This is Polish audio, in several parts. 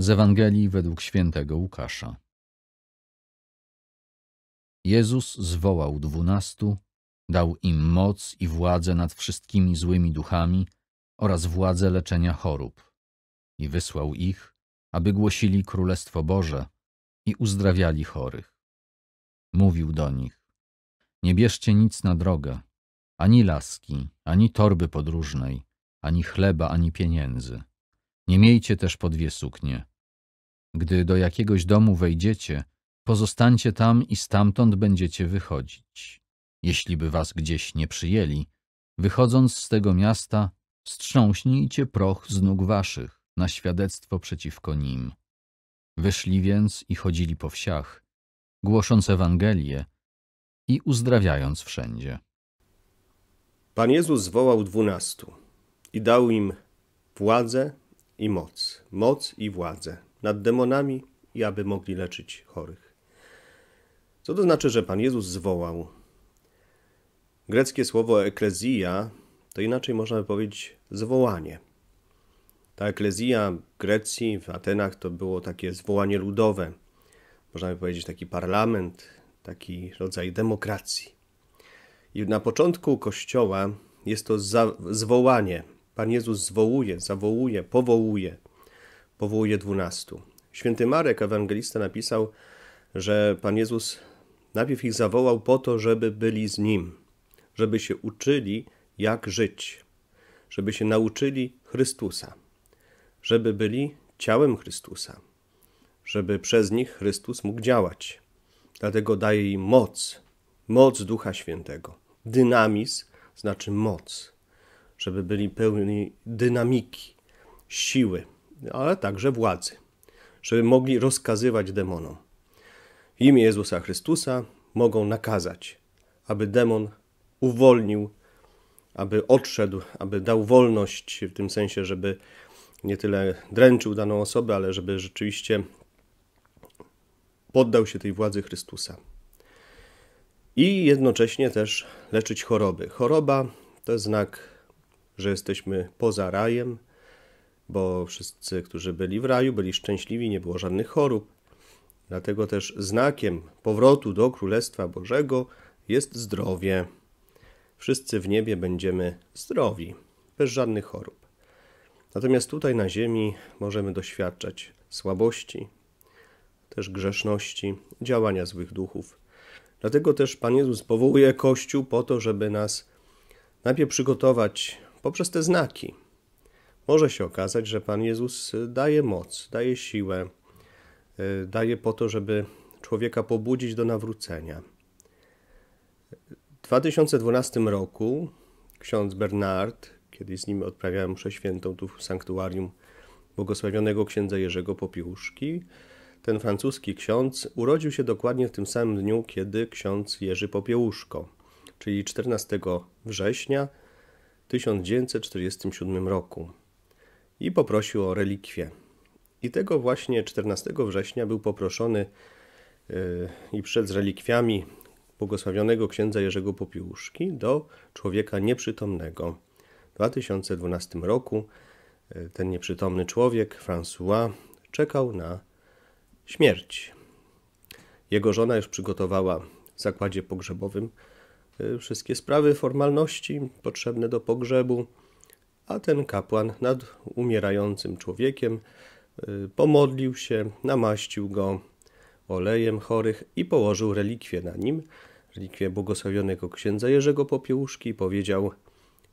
Z Ewangelii według świętego Łukasza. Jezus zwołał dwunastu, dał im moc i władzę nad wszystkimi złymi duchami oraz władzę leczenia chorób i wysłał ich, aby głosili Królestwo Boże i uzdrawiali chorych. Mówił do nich, nie bierzcie nic na drogę, ani laski, ani torby podróżnej, ani chleba, ani pieniędzy nie miejcie też po dwie suknie. Gdy do jakiegoś domu wejdziecie, pozostańcie tam i stamtąd będziecie wychodzić. Jeśli by was gdzieś nie przyjęli, wychodząc z tego miasta, wstrząśnijcie proch z nóg waszych na świadectwo przeciwko nim. Wyszli więc i chodzili po wsiach, głosząc Ewangelię i uzdrawiając wszędzie. Pan Jezus zwołał dwunastu i dał im władzę i moc, moc i władzę nad demonami i aby mogli leczyć chorych. Co to znaczy, że Pan Jezus zwołał? Greckie słowo eklezja to inaczej można by powiedzieć zwołanie. Ta eklezja w Grecji, w Atenach to było takie zwołanie ludowe, można by powiedzieć taki parlament, taki rodzaj demokracji. I na początku Kościoła jest to zwołanie Pan Jezus zwołuje, zawołuje, powołuje. Powołuje dwunastu. Święty Marek, ewangelista, napisał, że Pan Jezus najpierw ich zawołał po to, żeby byli z Nim, żeby się uczyli, jak żyć, żeby się nauczyli Chrystusa, żeby byli ciałem Chrystusa, żeby przez nich Chrystus mógł działać. Dlatego daje im moc, moc Ducha Świętego. Dynamis znaczy moc żeby byli pełni dynamiki, siły, ale także władzy, żeby mogli rozkazywać demonom. W imię Jezusa Chrystusa mogą nakazać, aby demon uwolnił, aby odszedł, aby dał wolność, w tym sensie, żeby nie tyle dręczył daną osobę, ale żeby rzeczywiście poddał się tej władzy Chrystusa. I jednocześnie też leczyć choroby. Choroba to jest znak że jesteśmy poza rajem, bo wszyscy, którzy byli w raju, byli szczęśliwi, nie było żadnych chorób. Dlatego też znakiem powrotu do Królestwa Bożego jest zdrowie. Wszyscy w niebie będziemy zdrowi, bez żadnych chorób. Natomiast tutaj na Ziemi możemy doświadczać słabości, też grzeszności, działania złych duchów. Dlatego też Pan Jezus powołuje Kościół po to, żeby nas najpierw przygotować poprzez te znaki może się okazać, że Pan Jezus daje moc, daje siłę, y, daje po to, żeby człowieka pobudzić do nawrócenia. W 2012 roku ksiądz Bernard, kiedy z nim odprawiałem mszę świętą tu w sanktuarium błogosławionego księdza Jerzego Popiłuszki, ten francuski ksiądz urodził się dokładnie w tym samym dniu, kiedy ksiądz Jerzy Popiełuszko, czyli 14 września 1947 roku i poprosił o relikwie. I tego właśnie 14 września był poproszony y, i przed relikwiami błogosławionego księdza Jerzego Popiłuszki do człowieka nieprzytomnego. W 2012 roku y, ten nieprzytomny człowiek, François, czekał na śmierć. Jego żona już przygotowała w zakładzie pogrzebowym Y, wszystkie sprawy, formalności potrzebne do pogrzebu, a ten kapłan nad umierającym człowiekiem y, pomodlił się, namaścił go olejem chorych i położył relikwię na nim, relikwię błogosławionego księdza Jerzego Popiełuszki i powiedział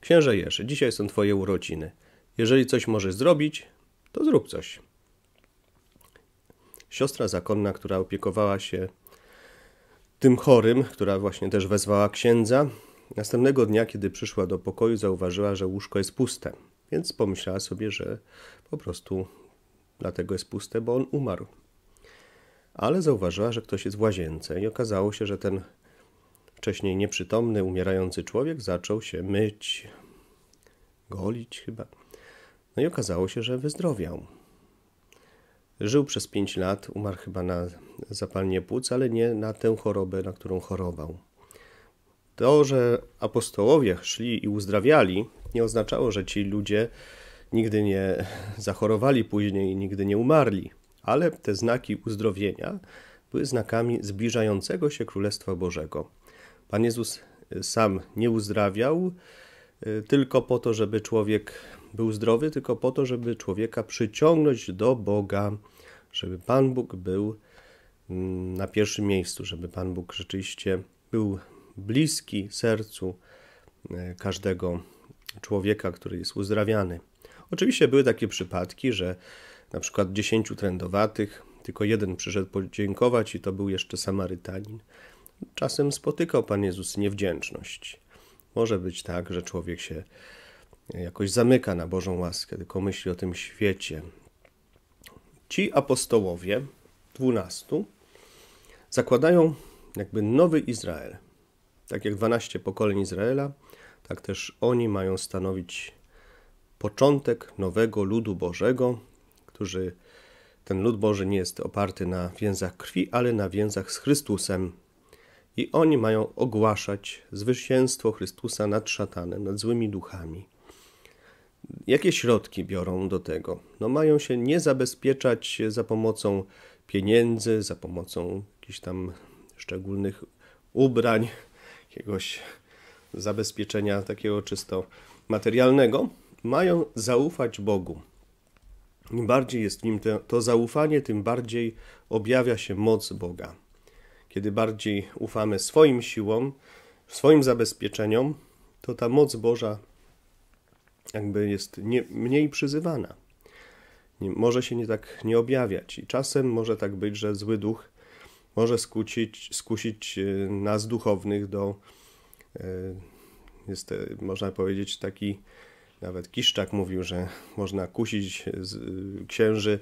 Księże Jerzy, dzisiaj są twoje urodziny. Jeżeli coś możesz zrobić, to zrób coś. Siostra zakonna, która opiekowała się tym chorym, która właśnie też wezwała księdza. Następnego dnia, kiedy przyszła do pokoju, zauważyła, że łóżko jest puste, więc pomyślała sobie, że po prostu dlatego jest puste, bo on umarł. Ale zauważyła, że ktoś jest w łazience i okazało się, że ten wcześniej nieprzytomny, umierający człowiek zaczął się myć, golić chyba. No i okazało się, że wyzdrowiał. Żył przez 5 lat, umarł chyba na zapalenie płuc, ale nie na tę chorobę, na którą chorował. To, że apostołowie szli i uzdrawiali, nie oznaczało, że ci ludzie nigdy nie zachorowali później, nigdy nie umarli, ale te znaki uzdrowienia były znakami zbliżającego się Królestwa Bożego. Pan Jezus sam nie uzdrawiał, y, tylko po to, żeby człowiek był zdrowy tylko po to, żeby człowieka przyciągnąć do Boga, żeby Pan Bóg był mm, na pierwszym miejscu, żeby Pan Bóg rzeczywiście był bliski sercu e, każdego człowieka, który jest uzdrawiany. Oczywiście były takie przypadki, że na przykład dziesięciu trędowatych, tylko jeden przyszedł podziękować i to był jeszcze Samarytanin. Czasem spotykał Pan Jezus niewdzięczność. Może być tak, że człowiek się jakoś zamyka na Bożą łaskę, tylko myśli o tym świecie. Ci apostołowie, dwunastu, zakładają jakby nowy Izrael. Tak jak dwanaście pokoleń Izraela, tak też oni mają stanowić początek nowego ludu Bożego, którzy ten lud Boży nie jest oparty na więzach krwi, ale na więzach z Chrystusem. I oni mają ogłaszać zwycięstwo Chrystusa nad szatanem, nad złymi duchami jakie środki biorą do tego? No mają się nie zabezpieczać za pomocą pieniędzy, za pomocą jakichś tam szczególnych ubrań, jakiegoś zabezpieczenia takiego czysto materialnego. Mają zaufać Bogu. Im bardziej jest w nim to, to zaufanie, tym bardziej objawia się moc Boga. Kiedy bardziej ufamy swoim siłom, swoim zabezpieczeniom, to ta moc Boża jakby jest nie, mniej przyzywana. Nie, może się nie tak nie objawiać. I czasem może tak być, że zły duch może skusić, skusić e, nas duchownych do, e, jest, e, można powiedzieć, taki, nawet Kiszczak mówił, że można kusić z, księży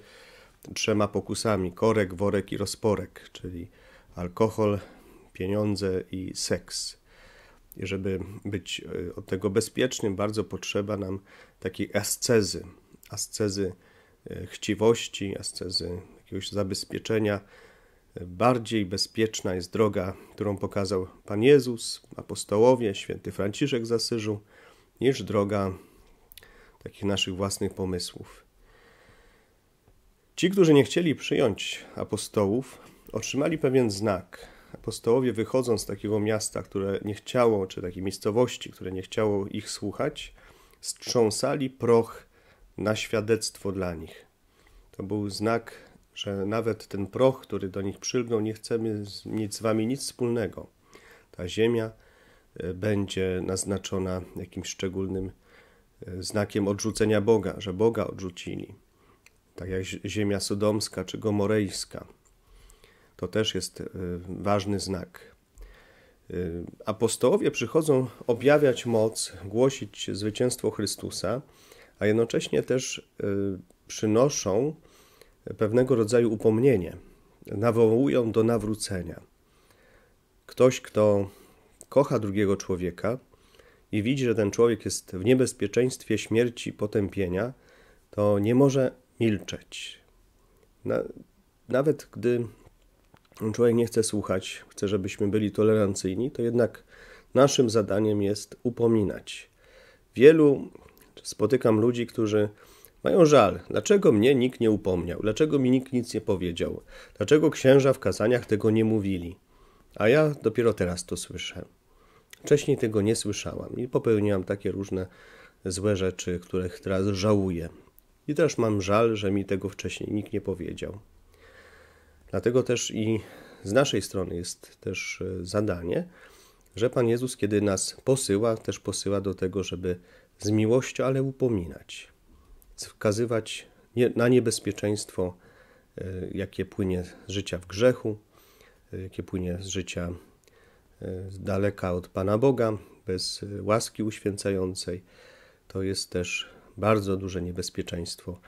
trzema pokusami: korek, worek i rozporek, czyli alkohol, pieniądze i seks. I żeby być e, od tego bezpiecznym, bardzo potrzeba nam takiej ascezy, ascezy e, chciwości, ascezy jakiegoś zabezpieczenia. E, bardziej bezpieczna jest droga, którą pokazał Pan Jezus, apostołowie, święty Franciszek z Asyżu, niż droga takich naszych własnych pomysłów. Ci, którzy nie chcieli przyjąć apostołów, otrzymali pewien znak, apostołowie wychodzą z takiego miasta, które nie chciało, czy takiej miejscowości, które nie chciało ich słuchać, strząsali proch na świadectwo dla nich. To był znak, że nawet ten proch, który do nich przylgnął, nie chcemy mieć z wami nic wspólnego. Ta ziemia e, będzie naznaczona jakimś szczególnym e, znakiem odrzucenia Boga, że Boga odrzucili. Tak jak ziemia sodomska czy gomorejska to też jest y, ważny znak. Y, apostołowie przychodzą objawiać moc, głosić zwycięstwo Chrystusa, a jednocześnie też y, przynoszą pewnego rodzaju upomnienie, nawołują do nawrócenia. Ktoś, kto kocha drugiego człowieka i widzi, że ten człowiek jest w niebezpieczeństwie śmierci, potępienia, to nie może milczeć. nawet gdy człowiek nie chce słuchać, chce, żebyśmy byli tolerancyjni, to jednak naszym zadaniem jest upominać. Wielu spotykam ludzi, którzy mają żal. Dlaczego mnie nikt nie upomniał? Dlaczego mi nikt nic nie powiedział? Dlaczego księża w kazaniach tego nie mówili? A ja dopiero teraz to słyszę. Wcześniej tego nie słyszałam i popełniłam takie różne złe rzeczy, których teraz żałuję. I też mam żal, że mi tego wcześniej nikt nie powiedział. Dlatego też i z naszej strony jest też e, zadanie, że Pan Jezus, kiedy nas posyła, też posyła do tego, żeby z miłością, ale upominać, wskazywać na niebezpieczeństwo, e, jakie płynie z życia w grzechu, e, jakie płynie z życia daleka od Pana Boga, bez łaski uświęcającej. To jest też bardzo duże niebezpieczeństwo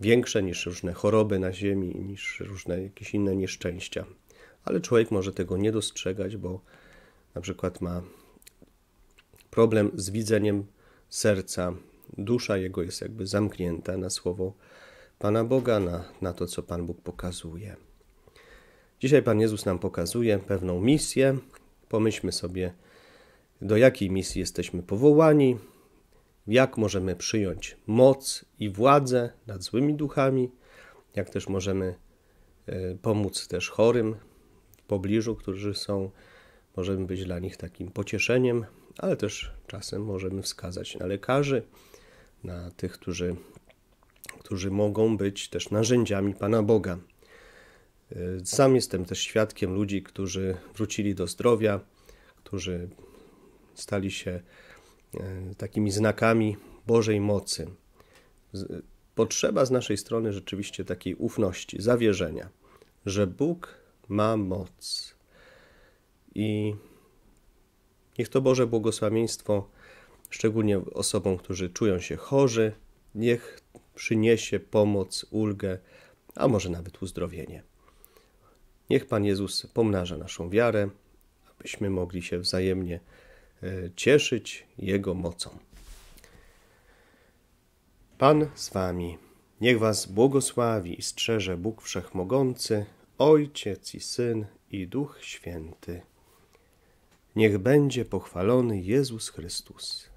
większe niż różne choroby na Ziemi, niż różne jakieś inne nieszczęścia. Ale człowiek może tego nie dostrzegać, bo na przykład ma problem z widzeniem serca. Dusza jego jest jakby zamknięta na słowo Pana Boga, na, na to, co Pan Bóg pokazuje. Dzisiaj Pan Jezus nam pokazuje pewną misję. Pomyślmy sobie, do jakiej misji jesteśmy powołani, jak możemy przyjąć moc i władzę nad złymi duchami, jak też możemy e, pomóc też chorym w pobliżu, którzy są, możemy być dla nich takim pocieszeniem, ale też czasem możemy wskazać na lekarzy, na tych, którzy, którzy mogą być też narzędziami Pana Boga. E, sam jestem też świadkiem ludzi, którzy wrócili do zdrowia, którzy stali się E, takimi znakami Bożej mocy. E, potrzeba z naszej strony rzeczywiście takiej ufności, zawierzenia, że Bóg ma moc. I niech to Boże błogosławieństwo, szczególnie osobom, którzy czują się chorzy, niech przyniesie pomoc, ulgę, a może nawet uzdrowienie. Niech Pan Jezus pomnaża naszą wiarę, abyśmy mogli się wzajemnie E, cieszyć Jego mocą. Pan z Wami, niech Was błogosławi i strzeże Bóg Wszechmogący, Ojciec i Syn i Duch Święty. Niech będzie pochwalony Jezus Chrystus.